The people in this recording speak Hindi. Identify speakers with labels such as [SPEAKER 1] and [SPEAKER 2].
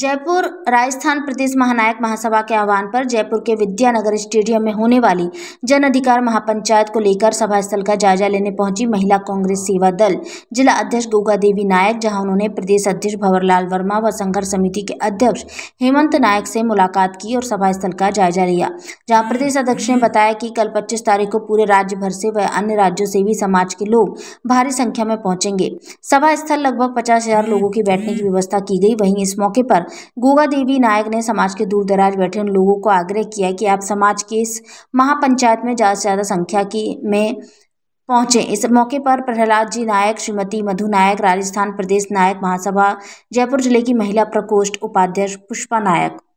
[SPEAKER 1] जयपुर राजस्थान प्रदेश महानायक महासभा के आह्वान पर जयपुर के विद्यानगर स्टेडियम में होने वाली जन अधिकार महापंचायत को लेकर सभा स्थल का जायजा लेने पहुंची महिला कांग्रेस सेवा दल जिला अध्यक्ष गोगा देवी नायक जहां उन्होंने प्रदेश अध्यक्ष भंवरलाल वर्मा व संघर्ष समिति के अध्यक्ष हेमंत नायक से मुलाकात की और सभा स्थल का जायजा लिया जहाँ प्रदेश अध्यक्ष ने बताया की कल पच्चीस तारीख को पूरे राज्य भर से व अन्य राज्यों से भी समाज के लोग भारी संख्या में पहुंचेंगे सभा स्थल लगभग पचास लोगों की बैठने की व्यवस्था की गई वहीं इस मौके पर गोगा देवी नायक ने समाज के दूर दराज बैठे लोगों को आग्रह किया कि आप समाज के इस महापंचायत में ज़्यादा से ज़्यादा संख्या की में पहुंचे इस मौके पर प्रहलाद जी नायक श्रीमती मधु नायक राजस्थान प्रदेश नायक महासभा जयपुर जिले की महिला प्रकोष्ठ उपाध्यक्ष पुष्पा नायक